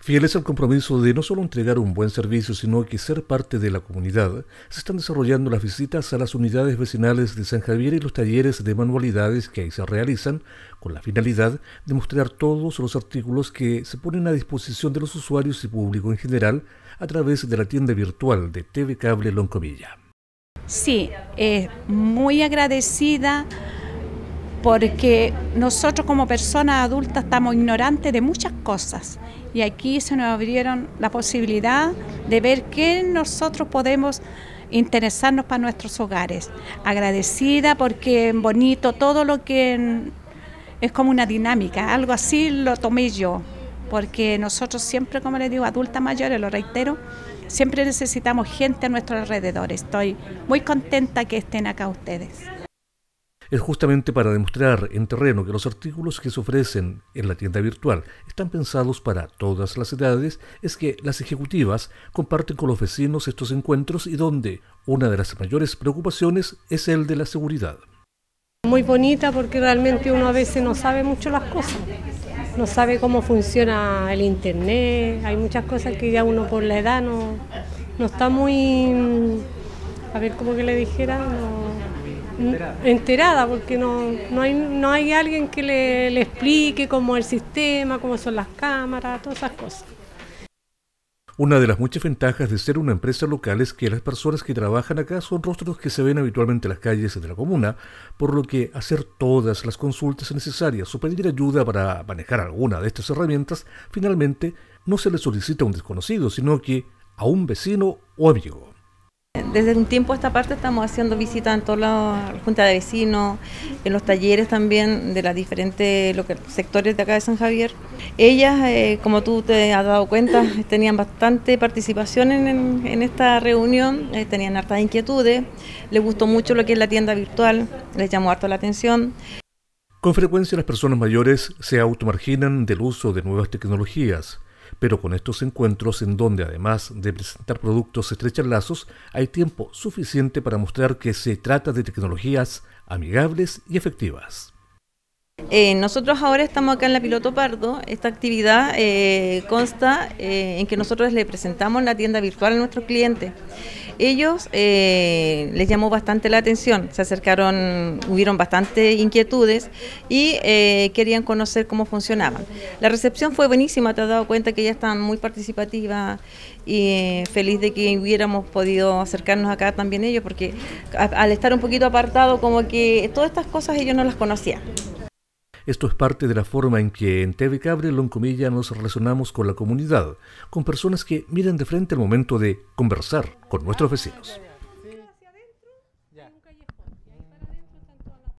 Fieles al compromiso de no solo entregar un buen servicio, sino que ser parte de la comunidad, se están desarrollando las visitas a las unidades vecinales de San Javier y los talleres de manualidades que ahí se realizan, con la finalidad de mostrar todos los artículos que se ponen a disposición de los usuarios y público en general a través de la tienda virtual de TV Cable Loncomilla. Sí, eh, muy agradecida porque nosotros como personas adultas estamos ignorantes de muchas cosas y aquí se nos abrieron la posibilidad de ver qué nosotros podemos interesarnos para nuestros hogares. Agradecida porque bonito todo lo que es como una dinámica, algo así lo tomé yo, porque nosotros siempre, como les digo, adultas mayores, lo reitero, siempre necesitamos gente a nuestro alrededor. Estoy muy contenta que estén acá ustedes es justamente para demostrar en terreno que los artículos que se ofrecen en la tienda virtual están pensados para todas las edades, es que las ejecutivas comparten con los vecinos estos encuentros y donde una de las mayores preocupaciones es el de la seguridad. Muy bonita porque realmente uno a veces no sabe mucho las cosas, no sabe cómo funciona el Internet, hay muchas cosas que ya uno por la edad no, no está muy, mm, a ver cómo que le dijera, enterada, porque no, hay, alguien que le, le explique cómo es el sistema, cómo son las cámaras, todas esas cosas. Una de las muchas ventajas de ser una empresa local es que las personas que trabajan acá son rostros que se ven habitualmente en las calles de la comuna, por lo que hacer todas las consultas necesarias o pedir ayuda para manejar alguna de estas herramientas, finalmente no se le solicita a un desconocido, sino que a un vecino o amigo desde un tiempo a esta parte estamos haciendo visitas en todos la Junta de vecinos, en los talleres también de las diferentes sectores de acá de San Javier. Ellas, eh, como tú te has dado cuenta, tenían bastante participación en, esta reunión, eh, tenían hartas inquietudes, les gustó mucho lo que es la tienda virtual, les llamó harto la atención. Con frecuencia las personas mayores se automarginan del uso de nuevas tecnologías pero con estos encuentros, en donde además de presentar productos estrechan lazos, hay tiempo suficiente para mostrar que se trata de tecnologías amigables y efectivas. Eh, nosotros ahora estamos acá en la Piloto Pardo. Esta actividad eh, consta eh, en que nosotros le presentamos la tienda virtual a nuestros clientes ellos eh, les llamó bastante la atención, se acercaron, hubieron bastantes inquietudes y eh, querían conocer cómo funcionaban. La recepción fue buenísima, te has dado cuenta que ya están muy participativas y eh, feliz de que hubiéramos podido acercarnos acá también ellos, porque al estar un poquito apartado, como que todas estas cosas ellos no las conocían. Esto es parte de la forma en que en TV Cabre en nos relacionamos con la comunidad, con personas que miran de frente al momento de conversar con nuestros vecinos.